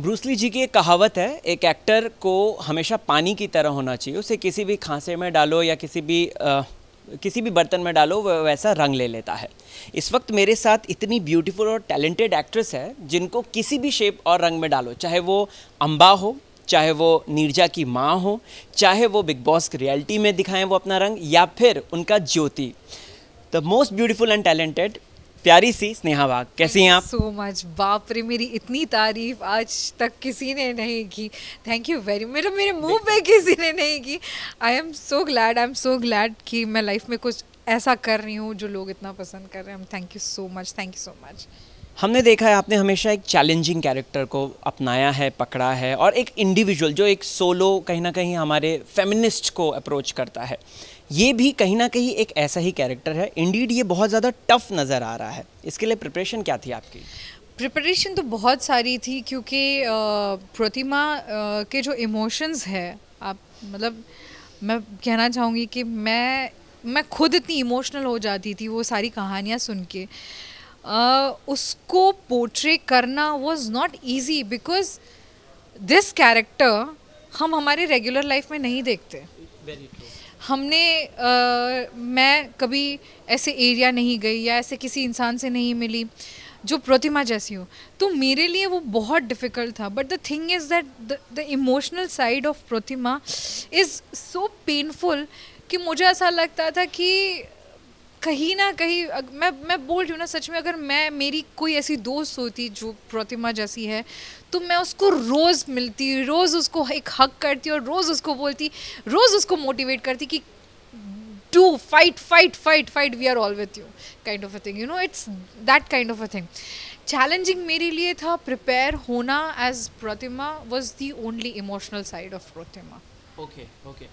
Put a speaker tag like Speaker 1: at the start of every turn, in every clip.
Speaker 1: Bruce Lee जी की एक कहावत है एक एक्टर को हमेशा पानी की तरह होना चाहिए उसे किसी भी खांसे में डालो या किसी भी आ, किसी भी बर्तन में डालो वह वैसा रंग ले लेता है इस वक्त मेरे साथ इतनी ब्यूटीफुल और टैलेंटेड एक्ट्रेस है जिनको किसी भी शेप और रंग में डालो चाहे वो अम्बा हो चाहे वो नीरजा की माँ हो चाहे वो बिग बॉस रियलिटी में दिखाएं वो अपना रंग या फिर उनका Jyoti the most beautiful and talented प्यारी सी स्नेहा बाग कैसी हैं आप
Speaker 2: सो मच बाप रे मेरी इतनी तारीफ आज तक किसी ने नहीं की थैंक यू वेरी मतलब मेरे मुंह पे किसी ने नहीं की I am so glad I am so glad कि मैं लाइफ में कुछ ऐसा कर रही हूँ जो लोग इतना पसंद कर रहे हैं thank you so much thank you so much
Speaker 1: हमने देखा है आपने हमेशा एक चैलेंजिंग कैरेक्टर को अपनाया है पकड़ा है और एक इंडिविजुअल जो एक सोलो कहीं ना कहीं हमारे फेमिनिस्ट को अप्रोच करता है ये भी कहीं ना कहीं एक ऐसा ही कैरेक्टर है इंडीड ये बहुत ज़्यादा टफ नज़र आ रहा है इसके लिए प्रिपरेशन क्या थी आपकी
Speaker 2: प्रिपरेशन तो बहुत सारी थी क्योंकि प्रतिमा के जो इमोशंस है आप मतलब मैं कहना चाहूँगी कि मैं मैं खुद इतनी इमोशनल हो जाती थी वो सारी कहानियाँ सुन के उसको पोर्ट्रे करना was not easy because this character हम हमारे रेगुलर लाइफ में नहीं देखते हमने आ, मैं कभी ऐसे एरिया नहीं गई या ऐसे किसी इंसान से नहीं मिली जो प्रतिमा जैसी हो तो मेरे लिए वो बहुत डिफ़िकल्ट था but the thing is that the emotional side of Pratima is so painful कि मुझे ऐसा लगता था कि कहीं ना कहीं मैं मैं बोल रही हूँ ना सच में अगर मैं मेरी कोई ऐसी दोस्त होती जो प्रतिमा जैसी है तो मैं उसको रोज़ मिलती रोज़ उसको एक हक करती और रोज़ उसको बोलती रोज़ उसको मोटिवेट करती कि do fight fight fight fight we are all with you kind of a thing you know it's that kind of a thing challenging मेरे लिए था प्रिपेयर होना as Pratima was the only emotional side of Pratima
Speaker 1: okay okay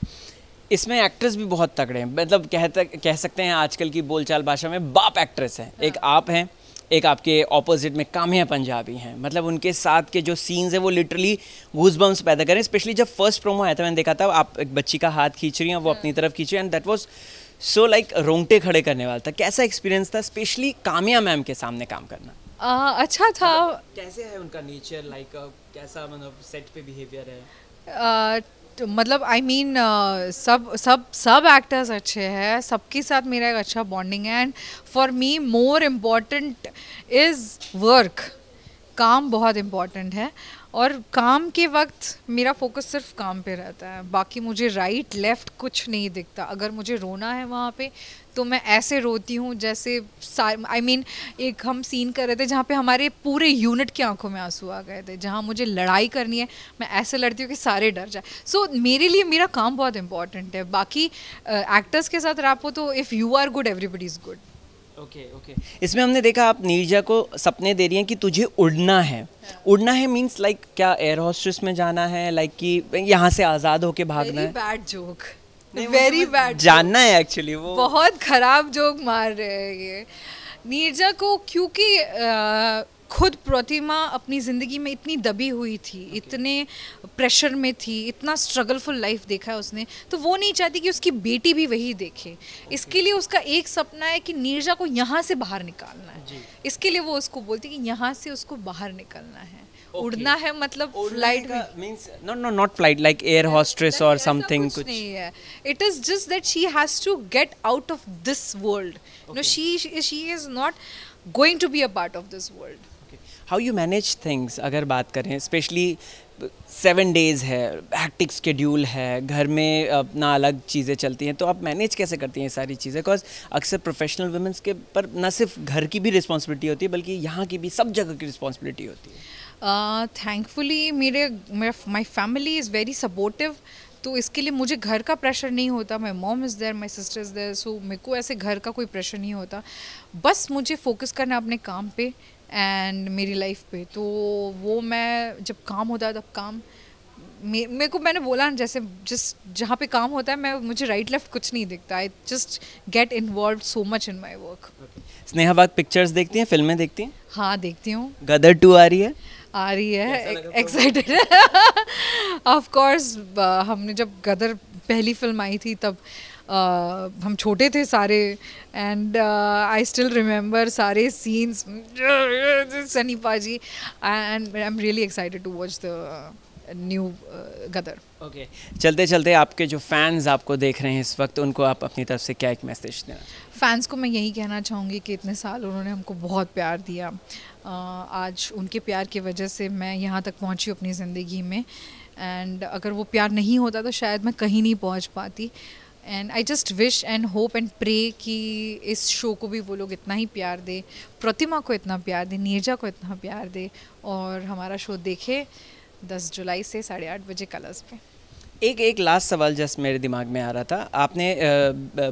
Speaker 1: इसमें actress भी बहुत तगड़े हैं मतलब कहते कह सकते हैं आजकल की बोलचाल भाषा में बाप एक्ट्रेस हैं एक हाँ। आप हैं एक आपके ऑपोजिट में कामिया पंजाबी हैं मतलब उनके साथ के जो सीन्स हैं वो लिटरली घूसबम्स पैदा करें स्पेशली जब फर्स्ट प्रोमो आया था मैंने देखा था आप एक बच्ची का हाथ खींच रही हैं वो अपनी हाँ। तरफ खींच रही and that was so like रोंगटे खड़े करने वाला था कैसा एक्सपीरियंस था स्पेशली कामिया मैम के सामने काम करना
Speaker 2: आ, अच्छा था मतलब
Speaker 1: कैसे है उनका नेचर लाइक कैसा मतलब सेट पे बिहेवियर
Speaker 2: है तो मतलब I I mean mean, uh, सब सब सब एक्टर्स अच्छे हैं सबके साथ मेरा एक अच्छा बॉन्डिंग है and for me more important is work काम बहुत इम्पॉर्टेंट है और काम के वक्त मेरा फोकस सिर्फ काम पे रहता है बाकी मुझे राइट लेफ़्ट कुछ नहीं दिखता अगर मुझे रोना है वहाँ पे तो मैं ऐसे रोती हूँ जैसे आई मीन I mean, एक हम सीन कर रहे थे जहाँ पे हमारे पूरे यूनिट की आंखों में आंसू आ गए थे जहाँ मुझे लड़ाई करनी है मैं ऐसे लड़ती हूँ कि सारे डर जाए सो so, मेरे लिए मेरा काम बहुत इंपॉर्टेंट है बाकी एक्टर्स uh, के साथ रैप हो तो if you are good everybody is good
Speaker 1: okay okay इसमें हमने देखा आप नीरजा को सपने दे रही हैं कि तुझे उड़ना है हाँ। उड़ना है मींस लाइक क्या एयर हॉस्ट्रेस में जाना है लाइक कि यहाँ से आज़ाद होके भागना है
Speaker 2: बैड जोक
Speaker 1: वेरी बैड जानना है एक्चुअली वो
Speaker 2: बहुत खराब जोक मार रहे हैं ये नीरजा को क्योंकि खुद प्रतिमा अपनी ज़िंदगी में इतनी दबी हुई थी इतने प्रेशर में थी इतना स्ट्रगलफुल लाइफ देखा है उसने तो वो नहीं चाहती कि उसकी बेटी भी वही देखे इसके लिए उसका एक सपना है कि नीरजा को यहाँ से बाहर निकालना है इसके लिए वो उसको बोलती है कि यहाँ से उसको बाहर निकलना है Okay. उड़ना है मतलब flight
Speaker 1: no no not flight like air hostess और समथिंग कुछ
Speaker 2: नहीं है it is just that she has to get out of this world no she she is not going to be a part of this world
Speaker 1: how you manage things अगर बात करें specially seven days है hectic schedule है घर में अपना अलग चीज़ें चलती हैं तो आप मैनेज कैसे करती हैं सारी चीज़ें बिकॉज अक्सर प्रोफेशनल वुमेंस के पर ना सिर्फ घर की भी रिस्पॉन्सिबिलिटी होती है बल्कि यहाँ की भी सब जगह की रिस्पॉन्सिबिलिटी होती
Speaker 2: है थैंकफुली uh, मेरे my family is very supportive तो इसके लिए मुझे घर का प्रेशर नहीं होता my mom is there my sister is there so मेरे को ऐसे घर का कोई प्रेशर नहीं होता बस मुझे फोकस करना अपने काम पे एंड मेरी लाइफ पे तो वो मैं जब काम होता है तब काम मेरे को मैंने बोला ना जैसे जिस जहाँ पे काम होता है मैं मुझे राइट लेफ्ट कुछ नहीं दिखता I just get involve so much in my work
Speaker 1: Sneha Bag pictures देखती हैं फिल्में देखती हैं
Speaker 2: हाँ देखती हूँ
Speaker 1: गदर टू आ रही है
Speaker 2: आ रही है एक्साइटेड ऑफ कोर्स हमने जब गदर पहली फिल्म आई थी तब uh, हम छोटे थे सारे एंड आई स्टिल रिमेंबर सारे scenes Sunny Paaji and I am really excited to watch the new Gadar okay
Speaker 1: चलते चलते आपके जो फैंस आपको देख रहे हैं इस वक्त उनको आप अपनी तरफ से क्या एक मैसेज देना
Speaker 2: फैंस को मैं यही कहना चाहूँगी कि इतने साल उन्होंने हमको बहुत प्यार दिया आज उनके प्यार की वजह से मैं यहाँ तक पहुँची अपनी ज़िंदगी में एंड अगर वो प्यार नहीं होता तो शायद मैं कहीं नहीं पहुँच पाती and I just wish and hope and pray कि इस शो को भी वो लोग इतना ही प्यार दें प्रतिमा को इतना प्यार दें नीरजा को इतना प्यार दे और हमारा शो देखे 10 जुलाई से साढ़े आठ बजे कलर्स पे
Speaker 1: एक एक लास्ट सवाल जस्ट मेरे दिमाग में आ रहा था आपने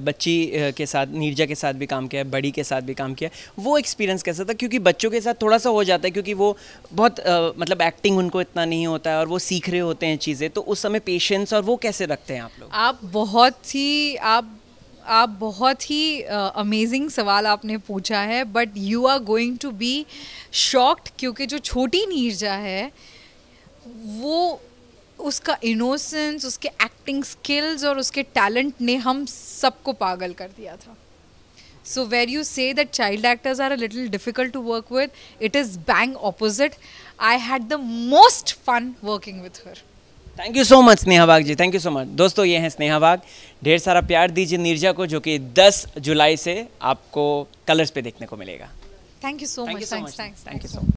Speaker 1: बच्ची के साथ नीरजा के साथ भी काम किया बड़ी के साथ भी काम किया वो एक्सपीरियंस कैसा था क्योंकि बच्चों के साथ थोड़ा सा हो जाता है क्योंकि वो बहुत मतलब एक्टिंग उनको इतना नहीं होता है और वो सीख रहे होते हैं चीज़ें तो उस समय पेशेंस और वो कैसे रखते हैं आप लोग
Speaker 2: आप बहुत ही आप आप बहुत ही अमेजिंग uh, सवाल आपने पूछा है but you are going to be shocked क्योंकि जो छोटी नीरजा है वो उसका इनोसेंस उसके एक्टिंग स्किल्स और उसके टैलेंट ने हम सबको पागल कर दिया था so where you say that child actors are a little difficult to work with it is bang opposite I had the most fun working with her thank you so
Speaker 1: much Sneha Bag ji thank you so much दोस्तों ये हैं स्नेहा बाग ढेर सारा प्यार दीजिए नीरजा को जो कि 10 जुलाई से आपको कलर्स पे देखने को मिलेगा
Speaker 2: thank you so much thank you so